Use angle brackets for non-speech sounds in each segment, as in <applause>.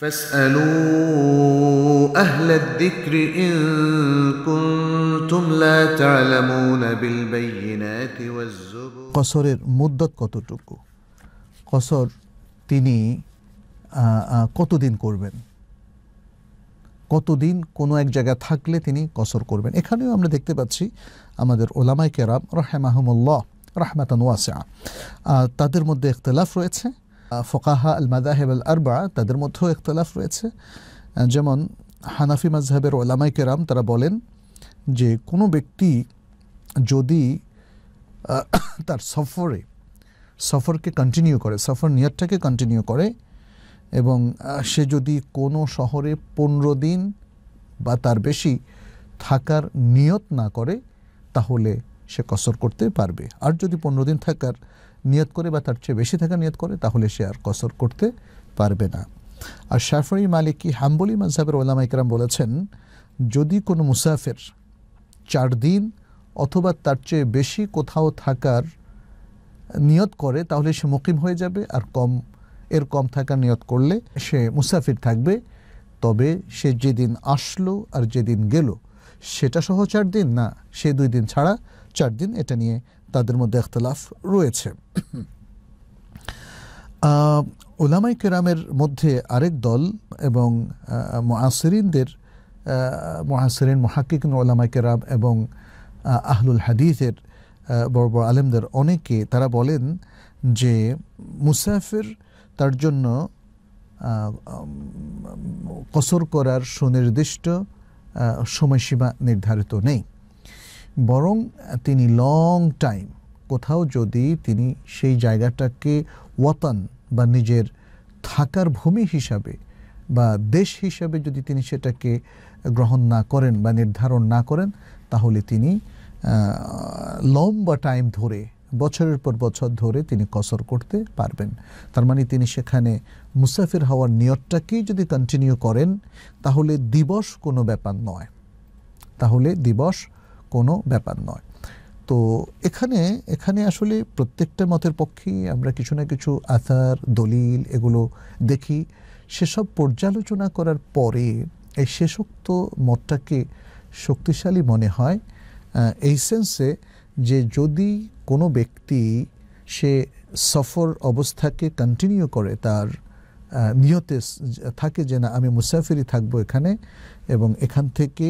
فاسألوا أهل الذكر إن كنتم لا تعلمون بالبينات والزبر قصরের মুদ্দত কতটুকু কসর তিনি কতদিন করবেন কতদিন কোনো এক জায়গা থাকলে তিনি কসর করবেন এখানেও আমরা দেখতে পাচ্ছি আমাদের ওলামাই কেরাম রহেমাহমুল্লাহ রাহমাতান ওয়াসা তাদের মধ্যে একতলাফ রয়েছে ফোকাহা আল মাদাহেব আল আরবা তাদের মধ্যেও একতলাফ রয়েছে যেমন হানাফি মাজহাবের ওলামাই কেরাম তারা বলেন যে কোনো ব্যক্তি যদি <coughs> তার সফরে সফরকে কন্টিনিউ করে সফর নিয়ারটাকে কন্টিনিউ করে এবং সে যদি কোনো শহরে পনেরো দিন বা তার বেশি থাকার নিয়ত না করে তাহলে সে কসর করতে পারবে আর যদি পনেরো দিন থাকার নিয়ত করে বা তার চেয়ে বেশি থাকা নিয়ত করে তাহলে সে আর কসর করতে পারবে না আর শাফরি কি হাম্বলি মজাহের ওলামা ইকরাম বলেছেন যদি কোনো মুসাফির চার দিন অথবা তার চেয়ে বেশি কোথাও থাকার নিয়ত করে তাহলে সে মুকিম হয়ে যাবে আর কম এর কম থাকার নিয়ত করলে সে মুসাফির থাকবে তবে সে যেদিন আসলো আর যেদিন গেল সেটা সহ চার দিন না সে দুই দিন ছাড়া চার দিন এটা নিয়ে তাদের মধ্যে এখতলাফ রয়েছে ওলামাই কেরামের মধ্যে আরেক দল এবং মহাসরিনদের মহাসিরিন মহাকিক ওলামাই কেরাম এবং আহলুল হাদিসের বড় বড় আলেমদের অনেকে তারা বলেন যে মুসাফির তার জন্য কসর করার সুনির্দিষ্ট সময়সীমা নির্ধারিত নেই বরং তিনি লং টাইম কোথাও যদি তিনি সেই জায়গাটাকে ওয়াতান বা নিজের থাকার ভূমি হিসাবে বা দেশ হিসাবে যদি তিনি সেটাকে গ্রহণ না করেন বা নির্ধারণ না করেন তাহলে তিনি লম্বা টাইম ধরে বছরের পর বছর ধরে তিনি কসর করতে পারবেন তার মানে তিনি সেখানে মুসাফির হওয়ার নিয়তটাকেই যদি কন্টিনিউ করেন তাহলে দিবস কোনো ব্যাপার নয় তাহলে দিবস কোনো ব্যাপার নয় তো এখানে এখানে আসলে প্রত্যেকটা মতের পক্ষেই আমরা কিছু না কিছু আথার দলিল এগুলো দেখি সেসব পর্যালোচনা করার পরে এই শেষোক্ত মতটাকে শক্তিশালী মনে হয় এই সেন্সে যে যদি কোনো ব্যক্তি সে সফর অবস্থাকে কন্টিনিউ করে তার নিয়তে থাকে যে না আমি মুসাফিরি থাকবো এখানে এবং এখান থেকে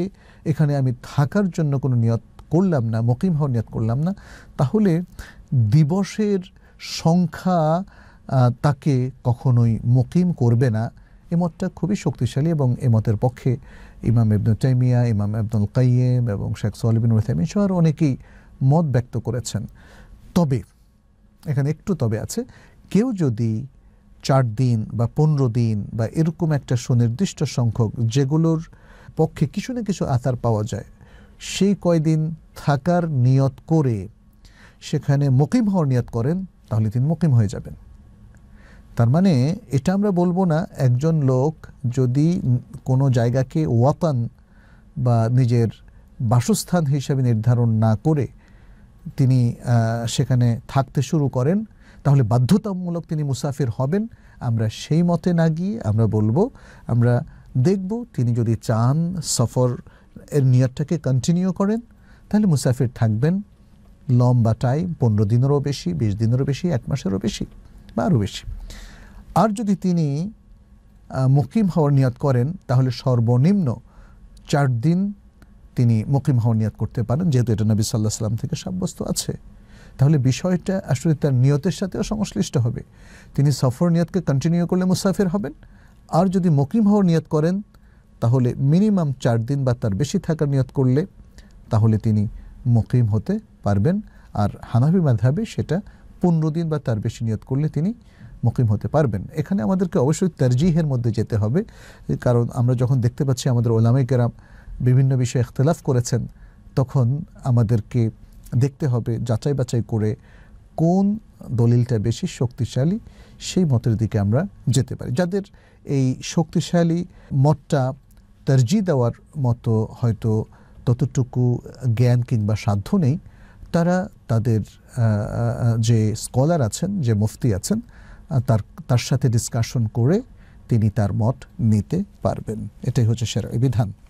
এখানে আমি থাকার জন্য কোনো নিয়ত করলাম না মকিম হওয়ার নিয়ত করলাম না তাহলে দিবসের সংখ্যা তাকে কখনোই মকিম করবে না এ মতটা খুবই শক্তিশালী এবং এ মতের পক্ষে ইমাম ইবনুল টাইমিয়া ইমাম আব্দুল কাইম এবং শেখ সোয়ালিবিন ওথাইমিন সহ অনেকেই মত ব্যক্ত করেছেন তবে এখানে একটু তবে আছে কেউ যদি চার দিন বা পনেরো দিন বা এরকম একটা সুনির্দিষ্ট সংখ্যক যেগুলোর পক্ষে কিছু না কিছু আতার পাওয়া যায় সেই কয়দিন থাকার নিয়ত করে সেখানে মুকিম হওয়ার নিয়ত করেন তাহলে তিনি মুকিম হয়ে যাবেন তার মানে এটা আমরা বলবো না একজন লোক যদি কোনো জায়গাকে ওয়াতান বা নিজের বাসস্থান হিসেবে নির্ধারণ না করে তিনি সেখানে থাকতে শুরু করেন তাহলে বাধ্যতামূলক তিনি মুসাফির হবেন আমরা সেই মতে না গিয়ে আমরা বলবো আমরা দেখব তিনি যদি চান সফর এর নিয়ারটাকে কন্টিনিউ করেন তাহলে মুসাফির থাকবেন লম্বা টাইম পনেরো দিনেরও বেশি বিশ দিনেরও বেশি এক মাসেরও বেশি বা আরও বেশি আর যদি তিনি মুকিম হওয়ার নিয়াদ করেন তাহলে সর্বনিম্ন চার দিন তিনি মুকিম হওয়ার নিয়াদ করতে পারেন যেহেতু এটা নবী সাল্লাহ সাল্লাম থেকে সাব্যস্ত আছে তাহলে বিষয়টা আসলে তার নিয়তের সাথেও সংশ্লিষ্ট হবে তিনি সফর নিয়তকে কন্টিনিউ করলে মুসাফির হবেন আর যদি মকিম হওয়ার নিয়ত করেন তাহলে মিনিমাম চার দিন বা তার বেশি থাকার নিয়ত করলে তাহলে তিনি মকিম হতে পারবেন আর হানাবি মাধাবে সেটা পনেরো দিন বা তার বেশি নিয়ত করলে তিনি মকিম হতে পারবেন এখানে আমাদেরকে অবশ্যই তার্জিহের মধ্যে যেতে হবে কারণ আমরা যখন দেখতে পাচ্ছি আমাদের ওলামাইকেরাম বিভিন্ন বিষয়ে এখতলাফ করেছেন তখন আমাদেরকে দেখতে হবে যাচাই বাছাই করে কোন দলিলটা বেশি শক্তিশালী সেই মতের দিকে আমরা যেতে পারি যাদের এই শক্তিশালী মতটা তর্জি দেওয়ার মতো হয়তো ততটুকু জ্ঞান কিংবা সাধ্য নেই তারা তাদের যে স্কলার আছেন যে মুফতি আছেন তার তার সাথে ডিসকাশন করে তিনি তার মত নিতে পারবেন এটাই হচ্ছে সেরা বিধান